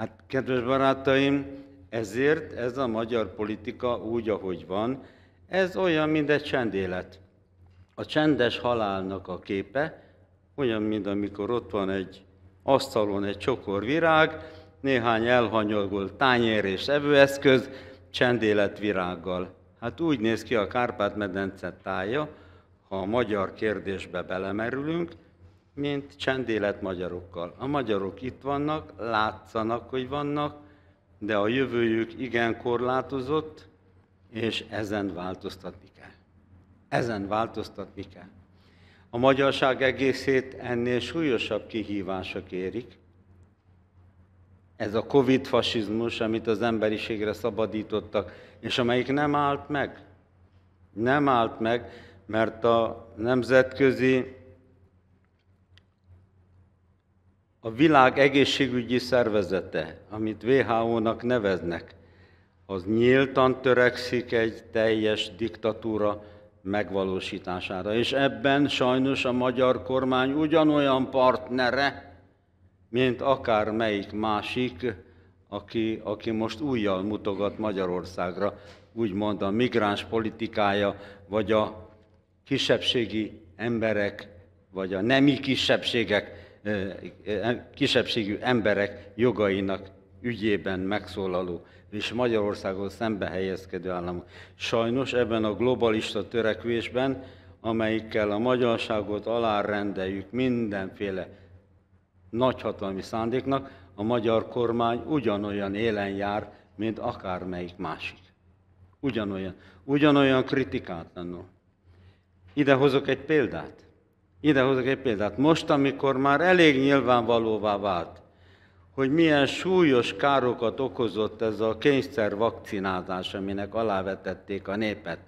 Hát, kedves barátaim, ezért ez a magyar politika úgy, ahogy van, ez olyan, mint egy csendélet. A csendes halálnak a képe, olyan, mint amikor ott van egy asztalon egy csokor virág, néhány elhanyagolt tányér és evőeszköz, csendélet virággal. Hát úgy néz ki a Kárpát-medence tája, ha a magyar kérdésbe belemerülünk, mint csendélet magyarokkal. A magyarok itt vannak, látszanak, hogy vannak, de a jövőjük igen korlátozott, és ezen változtatni kell. Ezen változtatni kell. A magyarság egészét ennél súlyosabb kihívások érik. Ez a Covid fasizmus, amit az emberiségre szabadítottak, és amelyik nem állt meg. Nem állt meg, mert a nemzetközi a világ egészségügyi szervezete, amit WHO-nak neveznek, az nyíltan törekszik egy teljes diktatúra megvalósítására. És ebben sajnos a magyar kormány ugyanolyan partnere, mint akár melyik másik, aki, aki most újjal mutogat Magyarországra, úgymond a migráns politikája, vagy a kisebbségi emberek, vagy a nemi kisebbségek kisebbségű emberek jogainak ügyében megszólaló és Magyarországon szembe helyezkedő államok. Sajnos ebben a globalista törekvésben, amelyikkel a magyarságot alárendeljük mindenféle nagyhatalmi szándéknak, a magyar kormány ugyanolyan élen jár, mint akármelyik másik. Ugyanolyan, ugyanolyan kritikátlanul. Ide hozok egy példát. Idehozok egy példát. Most, amikor már elég nyilvánvalóvá vált, hogy milyen súlyos károkat okozott ez a kényszer vakcinázás, aminek alávetették a népet,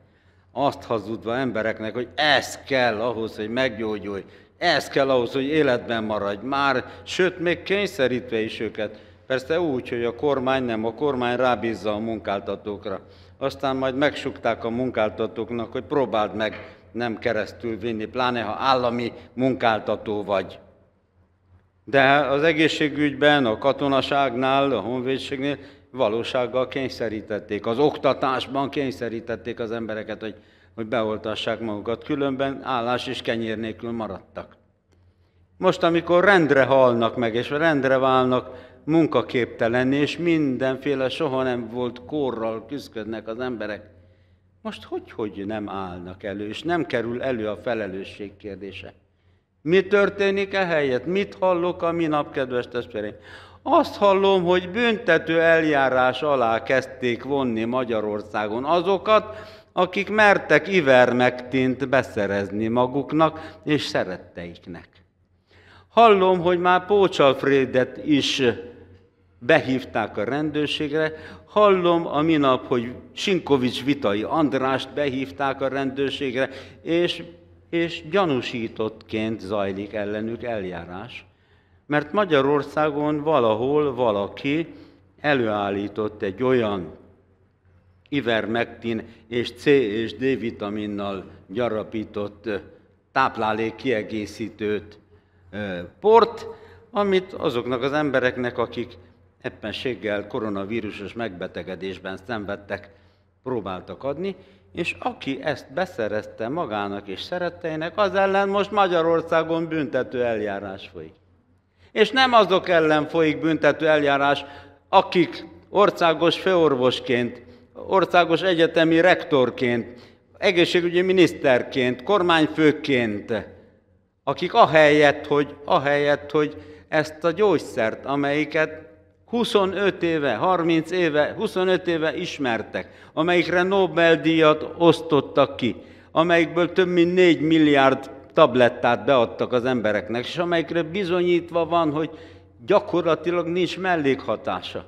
azt hazudva embereknek, hogy ez kell ahhoz, hogy meggyógyulj, ez kell ahhoz, hogy életben maradj már, sőt, még kényszerítve is őket. Persze úgy, hogy a kormány nem, a kormány rábízza a munkáltatókra. Aztán majd megsukták a munkáltatóknak, hogy próbáld meg nem keresztül vinni, pláne ha állami munkáltató vagy. De az egészségügyben, a katonaságnál, a honvédségnél valósággal kényszerítették, az oktatásban kényszerítették az embereket, hogy, hogy beoltassák magukat, különben állás és kenyér nélkül maradtak. Most, amikor rendre halnak meg, és rendre válnak, munkaképtelenni, és mindenféle soha nem volt korral küzdködnek az emberek, most hogy, hogy nem állnak elő, és nem kerül elő a felelősség kérdése? Mi történik e helyet? Mit hallok a nap, kedves testvéreim? Azt hallom, hogy büntető eljárás alá kezdték vonni Magyarországon azokat, akik mertek ivermektint beszerezni maguknak és szeretteiknek. Hallom, hogy már Pócsalfrédet is behívták a rendőrségre. Hallom a minap, hogy Sinkovics Vitai Andrást behívták a rendőrségre, és, és gyanúsítottként zajlik ellenük eljárás. Mert Magyarországon valahol valaki előállított egy olyan ivermektin és C és D vitaminnal gyarapított táplálék kiegészítőt port, amit azoknak az embereknek, akik éppenséggel koronavírusos megbetegedésben szenvedtek próbáltak adni, és aki ezt beszerezte magának és szeretteinek, az ellen most Magyarországon büntető eljárás folyik. És nem azok ellen folyik büntető eljárás, akik országos főorvosként, országos egyetemi rektorként, egészségügyi miniszterként, kormányfőként, akik ahelyett, hogy, ahelyett, hogy ezt a gyógyszert, amelyiket 25 éve, 30 éve, 25 éve ismertek, amelyikre Nobel-díjat osztottak ki, amelyikből több mint 4 milliárd tablettát beadtak az embereknek, és amelyikre bizonyítva van, hogy gyakorlatilag nincs mellékhatása.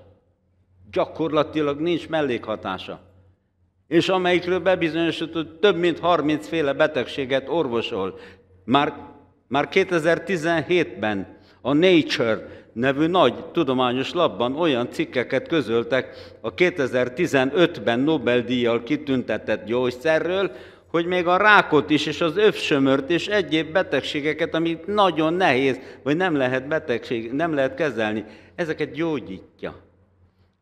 Gyakorlatilag nincs mellékhatása. És amelyikről bebizonyosodott, hogy több mint 30 féle betegséget orvosol. Már, már 2017-ben a Nature nevű nagy tudományos labban olyan cikkeket közöltek a 2015-ben Nobel-díjjal kitüntetett gyógyszerről, hogy még a rákot is, és az övsömört, és egyéb betegségeket, amit nagyon nehéz, vagy nem lehet betegség, nem lehet kezelni, ezeket gyógyítja.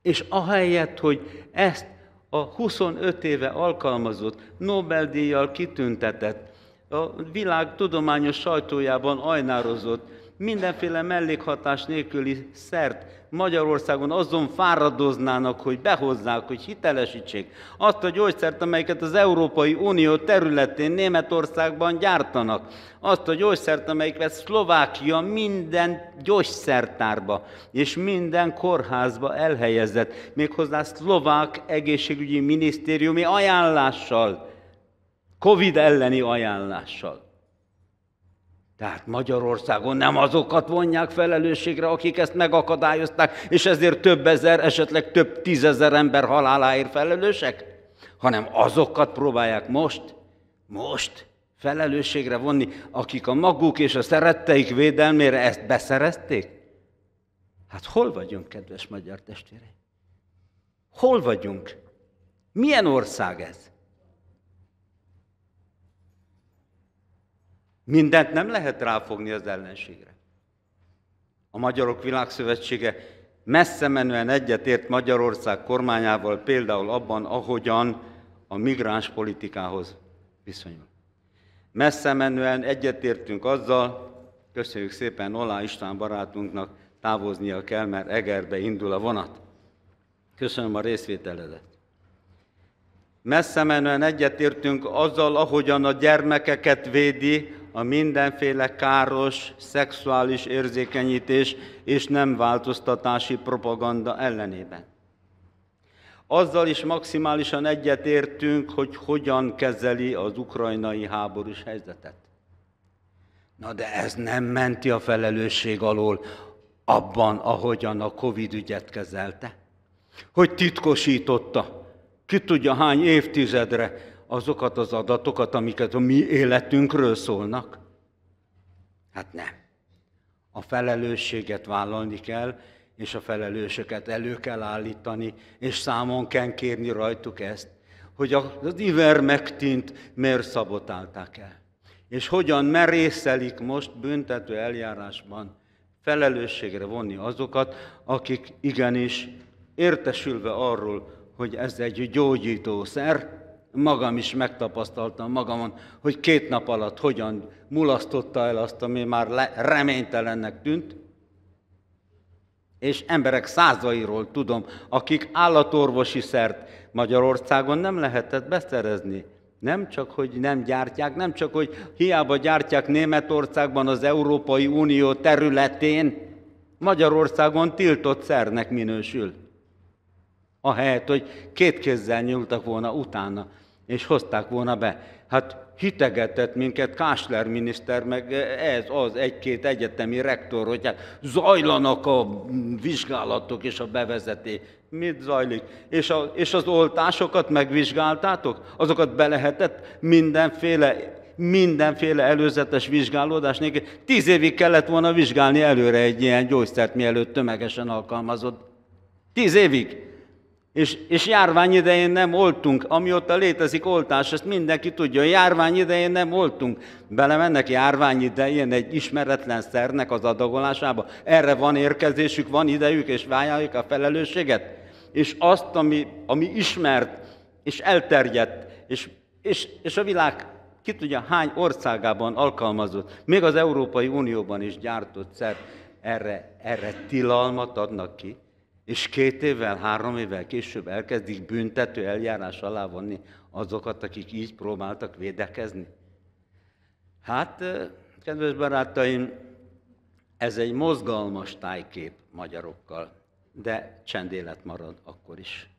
És ahelyett, hogy ezt a 25 éve alkalmazott, Nobel-díjjal kitüntetett, a világ tudományos sajtójában ajnározott mindenféle mellékhatás nélküli szert Magyarországon azon fáradoznának, hogy behozzák, hogy hitelesítsék azt a gyógyszert, amelyiket az Európai Unió területén Németországban gyártanak, azt a gyógyszert, amelyiket Szlovákia minden gyógyszertárba és minden kórházba elhelyezett, méghozzá szlovák egészségügyi minisztériumi ajánlással, COVID elleni ajánlással. Tehát Magyarországon nem azokat vonják felelősségre, akik ezt megakadályozták, és ezért több ezer, esetleg több tízezer ember haláláért felelősek, hanem azokat próbálják most, most felelősségre vonni, akik a maguk és a szeretteik védelmére ezt beszerezték. Hát hol vagyunk, kedves magyar testvéreim? Hol vagyunk? Milyen ország ez? Mindent nem lehet ráfogni az ellenségre. A Magyarok Világszövetsége messze menően egyetért Magyarország kormányával például abban, ahogyan a migráns politikához viszonyul. Messze menően egyetértünk azzal, köszönjük szépen Olá István barátunknak, távoznia kell, mert Egerbe indul a vonat. Köszönöm a részvételedet. Messze menően egyetértünk azzal, ahogyan a gyermekeket védi a mindenféle káros, szexuális érzékenyítés és nem változtatási propaganda ellenében. Azzal is maximálisan egyetértünk, hogy hogyan kezeli az ukrajnai háborús helyzetet. Na de ez nem menti a felelősség alól abban, ahogyan a Covid ügyet kezelte. Hogy titkosította, ki tudja hány évtizedre, azokat az adatokat, amiket a mi életünkről szólnak? Hát nem. A felelősséget vállalni kell, és a felelősöket elő kell állítani, és számon kell kérni rajtuk ezt, hogy az iver megtint, miért szabotálták el. És hogyan merészelik most büntető eljárásban felelősségre vonni azokat, akik igenis értesülve arról, hogy ez egy gyógyítószer, magam is megtapasztaltam magamon, hogy két nap alatt hogyan mulasztotta el azt, ami már reménytelennek tűnt, és emberek százairól tudom, akik állatorvosi szert Magyarországon nem lehetett beszerezni. Nem csak, hogy nem gyártják, nem csak, hogy hiába gyártják Németországban az Európai Unió területén, Magyarországon tiltott szernek minősül. Ahelyett, hogy két kézzel nyúltak volna utána, és hozták volna be. Hát hitegetett minket Kásler miniszter, meg ez az egy-két egyetemi rektor, hogy hát zajlanak a vizsgálatok és a bevezeté Mit zajlik? És, a, és az oltásokat megvizsgáltátok? Azokat be lehetett mindenféle mindenféle előzetes vizsgálódás nélkül. Tíz évig kellett volna vizsgálni előre egy ilyen gyógyszert, mielőtt tömegesen alkalmazott. Tíz évig. És, és járvány idején nem oltunk, amióta létezik oltás, ezt mindenki tudja, járvány idején nem oltunk. Belemennek járvány idején egy ismeretlen szernek az adagolásába. Erre van érkezésük, van idejük, és vállaljuk a felelősséget. És azt, ami, ami ismert, és elterjedt, és, és, és a világ ki tudja hány országában alkalmazott, még az Európai Unióban is gyártott szer, erre, erre tilalmat adnak ki. És két évvel, három évvel később elkezdik büntető eljárás alá vonni azokat, akik így próbáltak védekezni. Hát, kedves barátaim, ez egy mozgalmas tájkép magyarokkal, de csendélet marad akkor is.